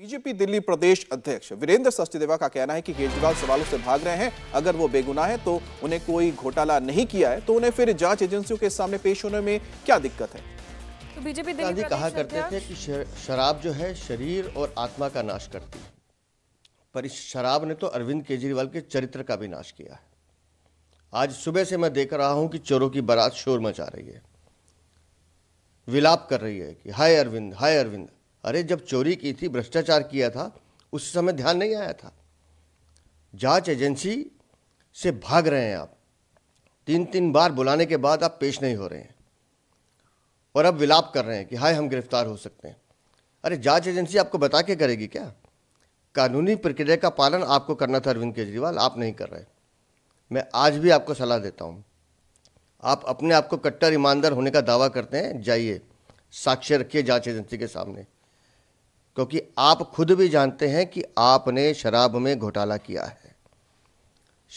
BJP Delhi प्रदेश अध्यक्ष वीरेंद्र सचदेवा का कहना है कि केजरीवाल सवालों से भाग रहे हैं अगर वो बेगुनाह है तो उन्हें कोई घोटाला नहीं किया है तो उन्हें फिर जांच एजेंसियों के सामने पेश होने में क्या दिक्कत है तो बीजेपी दिल्ली कहा करते थे कि शराब जो है शरीर और आत्मा का नाश करती है पर इस शराब ने तो अरविंद केजरीवाल के चरित्र का भी नाश किया है आज सुबह से मैं देख रहा हूं कि चोरों की बारात शोर मचा रही है विलाप कर रही है कि हाय अरविंद हाय अरविंद अरे जब चोरी की थी भ्रष्टाचार किया था उस समय ध्यान नहीं आया था जांच एजेंसी से भाग रहे हैं आप तीन तीन बार बुलाने के बाद आप पेश नहीं हो रहे हैं और अब विलाप कर रहे हैं कि हाय हम गिरफ्तार हो सकते हैं अरे जांच एजेंसी आपको बता के करेगी क्या कानूनी प्रक्रिया का पालन आपको करना था अरविंद केजरीवाल आप नहीं कर रहे मैं आज भी आपको सलाह देता हूँ आप अपने आप को कट्टर ईमानदार होने का दावा करते हैं जाइए साक्ष्य रखिए जांच एजेंसी के सामने क्योंकि आप खुद भी जानते हैं कि आपने शराब में घोटाला किया है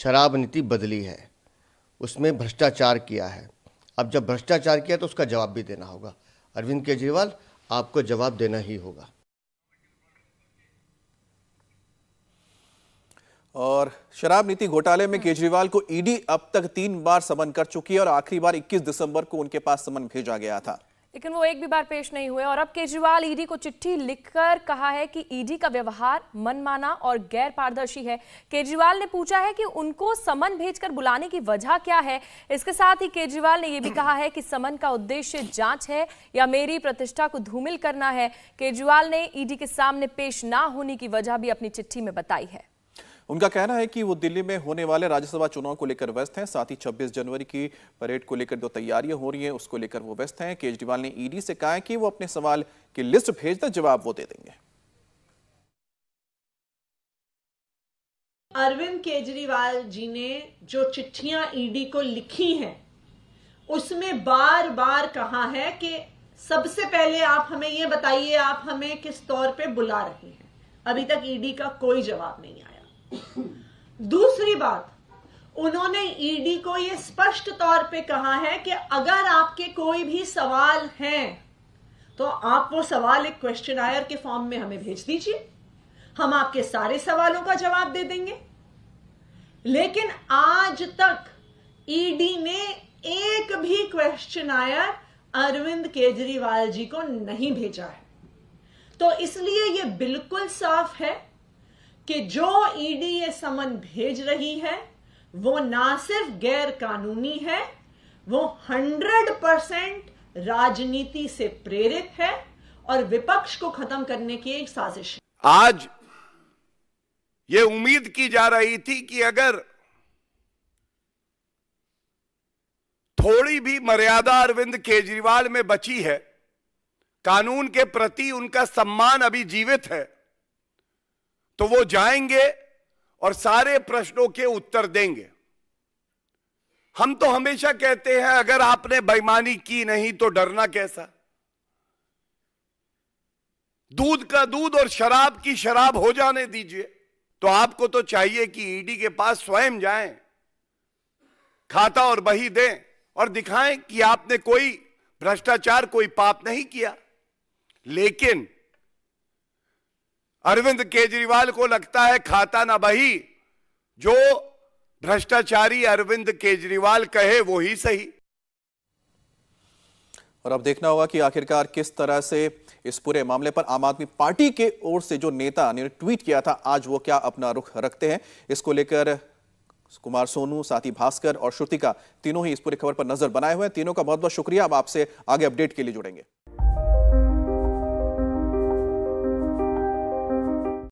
शराब नीति बदली है उसमें भ्रष्टाचार किया है अब जब भ्रष्टाचार किया तो उसका जवाब भी देना होगा अरविंद केजरीवाल आपको जवाब देना ही होगा और शराब नीति घोटाले में केजरीवाल को ईडी अब तक तीन बार समन कर चुकी है और आखिरी बार 21 दिसंबर को उनके पास समन भेजा गया था लेकिन वो एक भी बार पेश नहीं हुए और अब केजरीवाल ईडी e को चिट्ठी लिखकर कहा है कि ईडी e का व्यवहार मनमाना और गैर पारदर्शी है केजरीवाल ने पूछा है कि उनको समन भेजकर बुलाने की वजह क्या है इसके साथ ही केजरीवाल ने यह भी कहा है कि समन का उद्देश्य जांच है या मेरी प्रतिष्ठा को धूमिल करना है केजरीवाल ने ईडी e के सामने पेश ना होने की वजह भी अपनी चिट्ठी में बताई है उनका कहना है कि वो दिल्ली में होने वाले राज्यसभा चुनाव को लेकर व्यस्त हैं साथ ही 26 जनवरी की परेड को लेकर जो तैयारियां हो रही हैं उसको लेकर वो व्यस्त हैं केजरीवाल ने ईडी से कहा है कि वो अपने सवाल की लिस्ट भेज दें जवाब वो दे देंगे अरविंद केजरीवाल जी ने जो चिट्ठियां ईडी को लिखी हैं उसमें बार बार कहा है कि सबसे पहले आप हमें ये बताइए आप हमें किस तौर पे बुला रहे हैं अभी तक ईडी का कोई जवाब नहीं आया दूसरी बात उन्होंने ईडी e को यह स्पष्ट तौर पे कहा है कि अगर आपके कोई भी सवाल हैं तो आप वो सवाल एक क्वेश्चन आयर के फॉर्म में हमें भेज दीजिए हम आपके सारे सवालों का जवाब दे देंगे लेकिन आज तक ईडी e ने एक भी क्वेश्चन आयर अरविंद केजरीवाल जी को नहीं भेजा है तो इसलिए यह बिल्कुल साफ है कि जो ईडी e ये समन भेज रही है वो ना सिर्फ गैर कानूनी है वो हंड्रेड परसेंट राजनीति से प्रेरित है और विपक्ष को खत्म करने की एक साजिश है आज ये उम्मीद की जा रही थी कि अगर थोड़ी भी मर्यादा अरविंद केजरीवाल में बची है कानून के प्रति उनका सम्मान अभी जीवित है तो वो जाएंगे और सारे प्रश्नों के उत्तर देंगे हम तो हमेशा कहते हैं अगर आपने बेईमानी की नहीं तो डरना कैसा दूध का दूध और शराब की शराब हो जाने दीजिए तो आपको तो चाहिए कि ईडी e के पास स्वयं जाएं, खाता और बही दें और दिखाएं कि आपने कोई भ्रष्टाचार कोई पाप नहीं किया लेकिन अरविंद केजरीवाल को लगता है खाता ना बही जो भ्रष्टाचारी अरविंद केजरीवाल कहे वो ही सही और अब देखना होगा कि आखिरकार किस तरह से इस पूरे मामले पर आम आदमी पार्टी के ओर से जो नेता ने ट्वीट किया था आज वो क्या अपना रुख रखते हैं इसको लेकर कुमार सोनू साथी भास्कर और श्रुतिका तीनों ही इस पूरी खबर पर नजर बनाए हुए हैं तीनों का बहुत बहुत शुक्रिया अब आपसे आगे अपडेट के लिए जुड़ेंगे